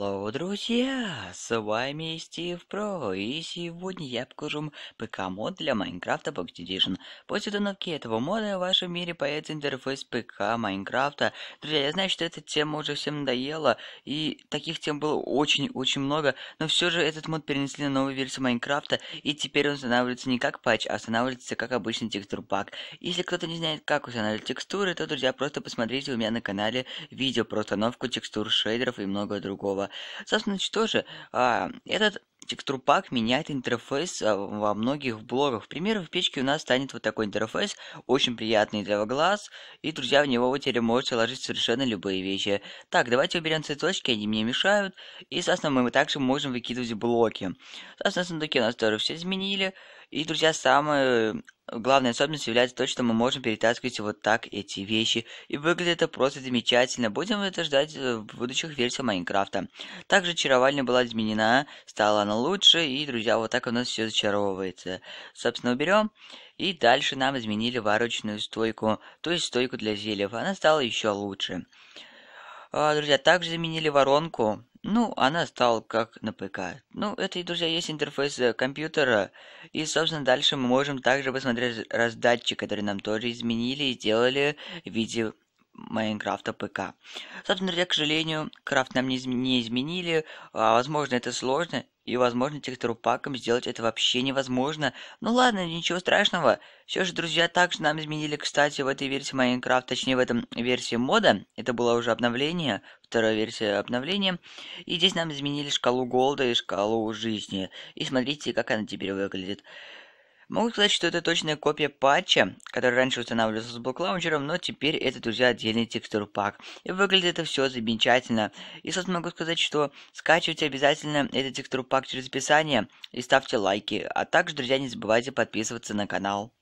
Hello, друзья! С вами Стив Про, и сегодня я покажу ПК-мод для Майнкрафта Pocket Edition. После установки этого мода в вашем мире появится интерфейс ПК Майнкрафта. Друзья, я знаю, что эта тема уже всем надоела, и таких тем было очень-очень много, но все же этот мод перенесли на новую версию Майнкрафта, и теперь он устанавливается не как патч, а устанавливается как обычный текстур пак. Если кто-то не знает, как устанавливать текстуры, то, друзья, просто посмотрите у меня на канале видео про установку текстур шейдеров и многое другого. Собственно, что же, а, этот текстурпак меняет интерфейс а, во многих блогах. Примером в печке у нас станет вот такой интерфейс, очень приятный для глаз, и, друзья, в него вы теперь можете ложить совершенно любые вещи. Так, давайте уберем цветочки, они мне мешают, и, соответственно, мы также можем выкидывать блоки. Соответственно, сундуки у нас тоже все изменили, и, друзья, самое э, главная особенность является то, что мы можем перетаскивать вот так эти вещи. И выглядит это просто замечательно. Будем это ждать э, в будущих версиях Майнкрафта. Также чаровальня была изменена, стала она лучше. И, друзья, вот так у нас все зачаровывается. Собственно, уберем. И дальше нам изменили варочную стойку, то есть стойку для зельев. Она стала еще лучше. А, друзья, также заменили воронку ну, она стала как на ПК. Ну, это, друзья, есть интерфейс э, компьютера. И, собственно, дальше мы можем также посмотреть э, раздатчик, который нам тоже изменили и сделали в виде Майнкрафта ПК. Собственно говоря, к сожалению, крафт нам не, изм не изменили. А, возможно, это сложно, и, возможно, текстурпаком сделать это вообще невозможно. Ну ладно, ничего страшного. Все же, друзья, также нам изменили, кстати, в этой версии Майнкрафта, точнее, в этом версии мода. Это было уже обновление, вторая версия обновления. И здесь нам изменили шкалу голда и шкалу жизни. И смотрите, как она теперь выглядит. Могу сказать, что это точная копия патча, который раньше устанавливался с блок-лаунчером, но теперь это, друзья, отдельный текстур пак. И выглядит это все замечательно. И, собственно, могу сказать, что скачивайте обязательно этот текстур пак через описание и ставьте лайки. А также, друзья, не забывайте подписываться на канал.